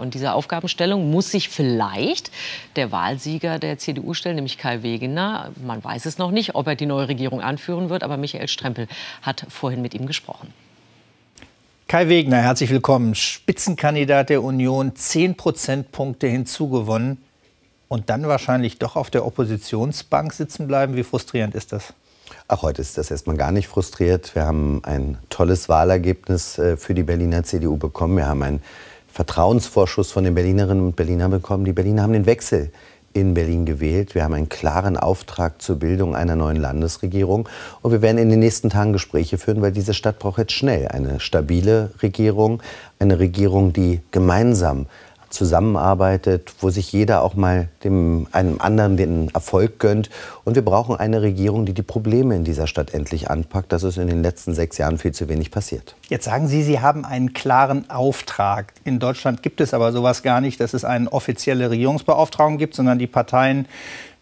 Und dieser Aufgabenstellung muss sich vielleicht der Wahlsieger der CDU stellen, nämlich Kai Wegener. Man weiß es noch nicht, ob er die neue Regierung anführen wird, aber Michael Strempel hat vorhin mit ihm gesprochen. Kai Wegner, herzlich willkommen. Spitzenkandidat der Union, 10 Prozentpunkte hinzugewonnen und dann wahrscheinlich doch auf der Oppositionsbank sitzen bleiben. Wie frustrierend ist das? Auch heute ist das erstmal gar nicht frustriert. Wir haben ein tolles Wahlergebnis äh, für die Berliner CDU bekommen. Wir haben ein Vertrauensvorschuss von den Berlinerinnen und Berlinern bekommen. Die Berliner haben den Wechsel in Berlin gewählt. Wir haben einen klaren Auftrag zur Bildung einer neuen Landesregierung. Und wir werden in den nächsten Tagen Gespräche führen, weil diese Stadt braucht jetzt schnell eine stabile Regierung, eine Regierung, die gemeinsam zusammenarbeitet, wo sich jeder auch mal dem, einem anderen den Erfolg gönnt. Und wir brauchen eine Regierung, die die Probleme in dieser Stadt endlich anpackt. Das ist in den letzten sechs Jahren viel zu wenig passiert. Jetzt sagen Sie, Sie haben einen klaren Auftrag. In Deutschland gibt es aber sowas gar nicht, dass es eine offizielle Regierungsbeauftragung gibt, sondern die Parteien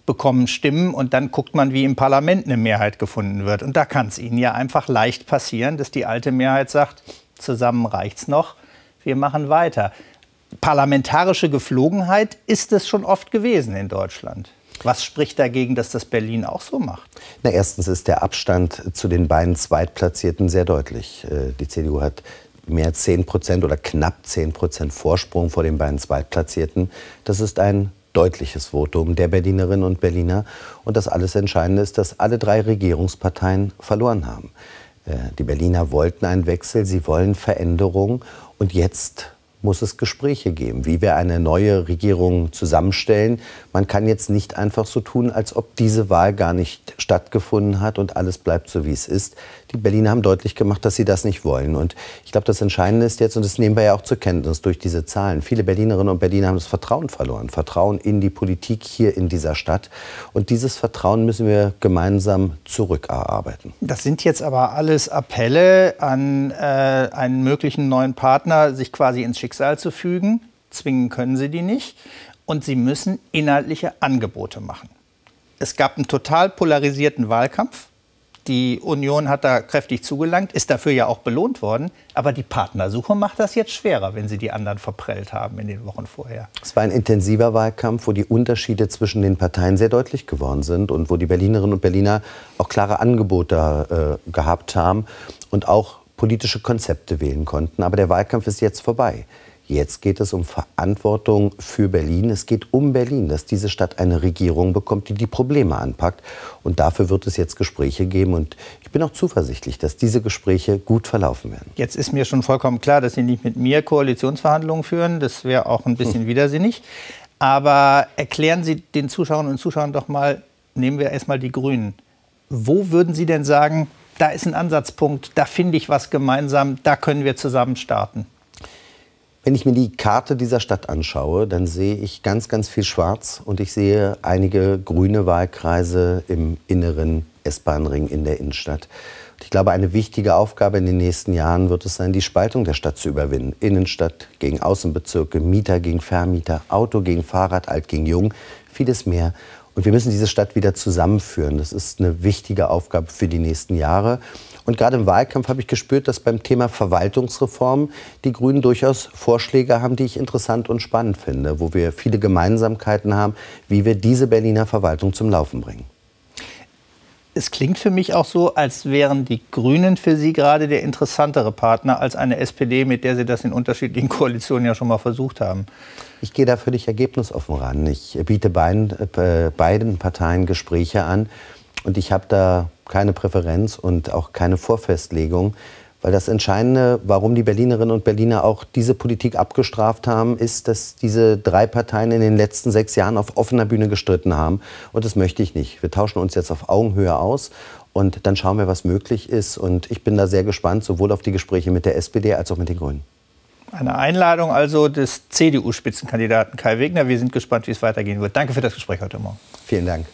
bekommen Stimmen und dann guckt man, wie im Parlament eine Mehrheit gefunden wird. Und da kann es Ihnen ja einfach leicht passieren, dass die alte Mehrheit sagt, zusammen reicht's noch, wir machen weiter parlamentarische Geflogenheit ist es schon oft gewesen in Deutschland. Was spricht dagegen, dass das Berlin auch so macht? Na, erstens ist der Abstand zu den beiden Zweitplatzierten sehr deutlich. Äh, die CDU hat mehr 10 Prozent oder knapp 10 Prozent Vorsprung vor den beiden Zweitplatzierten. Das ist ein deutliches Votum der Berlinerinnen und Berliner. Und das alles Entscheidende ist, dass alle drei Regierungsparteien verloren haben. Äh, die Berliner wollten einen Wechsel, sie wollen Veränderung. Und jetzt muss es Gespräche geben, wie wir eine neue Regierung zusammenstellen. Man kann jetzt nicht einfach so tun, als ob diese Wahl gar nicht stattgefunden hat und alles bleibt so, wie es ist. Die Berliner haben deutlich gemacht, dass sie das nicht wollen. Und ich glaube, das Entscheidende ist jetzt, und das nehmen wir ja auch zur Kenntnis durch diese Zahlen, viele Berlinerinnen und Berliner haben das Vertrauen verloren, Vertrauen in die Politik hier in dieser Stadt. Und dieses Vertrauen müssen wir gemeinsam zurückerarbeiten. Das sind jetzt aber alles Appelle an äh, einen möglichen neuen Partner, sich quasi ins Schicksal Schicksal zu fügen. Zwingen können sie die nicht. Und sie müssen inhaltliche Angebote machen. Es gab einen total polarisierten Wahlkampf. Die Union hat da kräftig zugelangt, ist dafür ja auch belohnt worden. Aber die Partnersuche macht das jetzt schwerer, wenn sie die anderen verprellt haben in den Wochen vorher. Es war ein intensiver Wahlkampf, wo die Unterschiede zwischen den Parteien sehr deutlich geworden sind und wo die Berlinerinnen und Berliner auch klare Angebote äh, gehabt haben und auch politische Konzepte wählen konnten. Aber der Wahlkampf ist jetzt vorbei. Jetzt geht es um Verantwortung für Berlin. Es geht um Berlin, dass diese Stadt eine Regierung bekommt, die die Probleme anpackt. Und dafür wird es jetzt Gespräche geben. Und ich bin auch zuversichtlich, dass diese Gespräche gut verlaufen werden. Jetzt ist mir schon vollkommen klar, dass Sie nicht mit mir Koalitionsverhandlungen führen. Das wäre auch ein bisschen hm. widersinnig. Aber erklären Sie den Zuschauern und Zuschauern doch mal, nehmen wir erstmal die Grünen. Wo würden Sie denn sagen, da ist ein Ansatzpunkt, da finde ich was gemeinsam, da können wir zusammen starten. Wenn ich mir die Karte dieser Stadt anschaue, dann sehe ich ganz, ganz viel Schwarz und ich sehe einige grüne Wahlkreise im inneren S-Bahn-Ring in der Innenstadt. Ich glaube, eine wichtige Aufgabe in den nächsten Jahren wird es sein, die Spaltung der Stadt zu überwinden. Innenstadt gegen Außenbezirke, Mieter gegen Vermieter, Auto gegen Fahrrad, alt gegen jung, vieles mehr. Und wir müssen diese Stadt wieder zusammenführen. Das ist eine wichtige Aufgabe für die nächsten Jahre. Und gerade im Wahlkampf habe ich gespürt, dass beim Thema Verwaltungsreform die Grünen durchaus Vorschläge haben, die ich interessant und spannend finde, wo wir viele Gemeinsamkeiten haben, wie wir diese Berliner Verwaltung zum Laufen bringen es klingt für mich auch so, als wären die Grünen für Sie gerade der interessantere Partner als eine SPD, mit der Sie das in unterschiedlichen Koalitionen ja schon mal versucht haben. Ich gehe da völlig ergebnisoffen ran. Ich biete beiden, äh, beiden Parteien Gespräche an und ich habe da keine Präferenz und auch keine Vorfestlegung. Weil das Entscheidende, warum die Berlinerinnen und Berliner auch diese Politik abgestraft haben, ist, dass diese drei Parteien in den letzten sechs Jahren auf offener Bühne gestritten haben. Und das möchte ich nicht. Wir tauschen uns jetzt auf Augenhöhe aus und dann schauen wir, was möglich ist. Und ich bin da sehr gespannt, sowohl auf die Gespräche mit der SPD als auch mit den Grünen. Eine Einladung also des CDU-Spitzenkandidaten Kai Wegner. Wir sind gespannt, wie es weitergehen wird. Danke für das Gespräch heute Morgen. Vielen Dank.